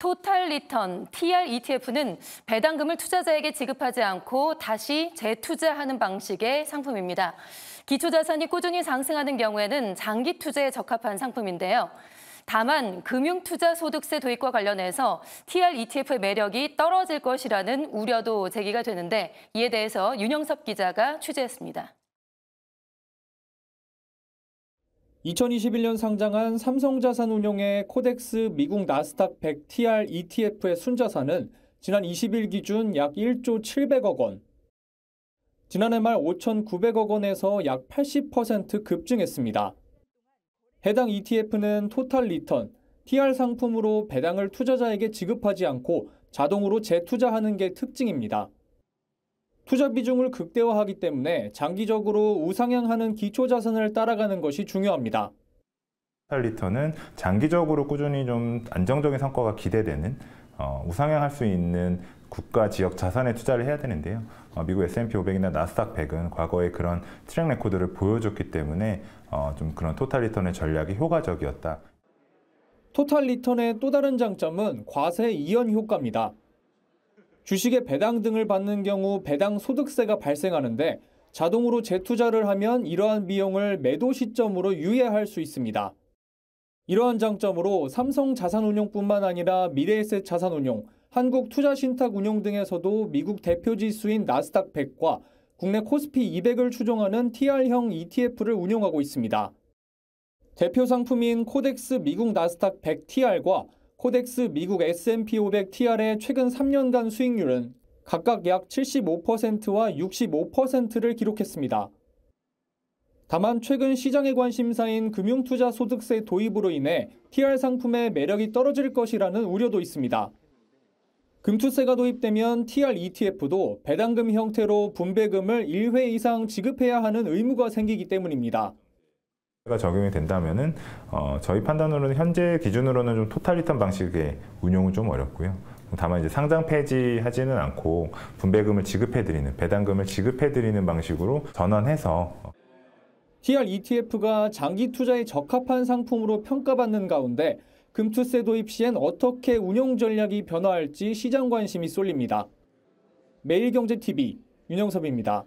토탈 리턴 TR ETF는 배당금을 투자자에게 지급하지 않고 다시 재투자하는 방식의 상품입니다. 기초자산이 꾸준히 상승하는 경우에는 장기 투자에 적합한 상품인데요. 다만 금융투자소득세 도입과 관련해서 TR ETF의 매력이 떨어질 것이라는 우려도 제기가 되는데 이에 대해서 윤영섭 기자가 취재했습니다. 2021년 상장한 삼성자산운용의 코덱스 미국 나스닥 100 e TR ETF의 순자산은 지난 20일 기준 약 1조 700억 원. 지난해 말 5,900억 원에서 약 80% 급증했습니다. 해당 ETF는 토탈 리턴, TR 상품으로 배당을 투자자에게 지급하지 않고 자동으로 재투자하는 게 특징입니다. 투자 비중을 극대화하기 때문에 장기적으로 우상향하는 기초 자산을 따라가는 것이 중요합니다. 리턴은 장기적으로 꾸준히 좀 안정적인 성과가 기대되는 어, 우상향할 수 있는 국가 지역 자산에 투자를 해야 되는데요. 어, 미국 S&P 500이나 나스닥 100은 과거에 그런 트랙 레코드를 보여줬기 때문에 어, 좀 그런 토탈 리턴의 전략이 효과적이었다. 토탈 리턴의 또 다른 장점은 과세 이연 효과입니다. 주식의 배당 등을 받는 경우 배당 소득세가 발생하는데 자동으로 재투자를 하면 이러한 비용을 매도 시점으로 유예할 수 있습니다. 이러한 장점으로 삼성 자산운용뿐만 아니라 미래에셋 자산운용, 한국투자신탁운용 등에서도 미국 대표지수인 나스닥 100과 국내 코스피 200을 추종하는 TR형 ETF를 운영하고 있습니다. 대표 상품인 코덱스 미국 나스닥 100 TR과 코덱스 미국 S&P 500 TR의 최근 3년간 수익률은 각각 약 75%와 65%를 기록했습니다. 다만 최근 시장의 관심사인 금융투자 소득세 도입으로 인해 TR 상품의 매력이 떨어질 것이라는 우려도 있습니다. 금투세가 도입되면 TR ETF도 배당금 형태로 분배금을 1회 이상 지급해야 하는 의무가 생기기 때문입니다. 가 적용이 된다면은 어, 저희 판단으로는 현재 기준으로는 좀토탈리턴 방식의 운용은 좀 어렵고요. 다만 이제 상장 폐지하지는 않고 분배금을 지급해드리는 배당금을 지급해드리는 방식으로 전환해서 TR ETF가 장기 투자에 적합한 상품으로 평가받는 가운데 금투세 도입 시엔 어떻게 운영 전략이 변화할지 시장 관심이 쏠립니다. 매일경제TV 윤영섭입니다.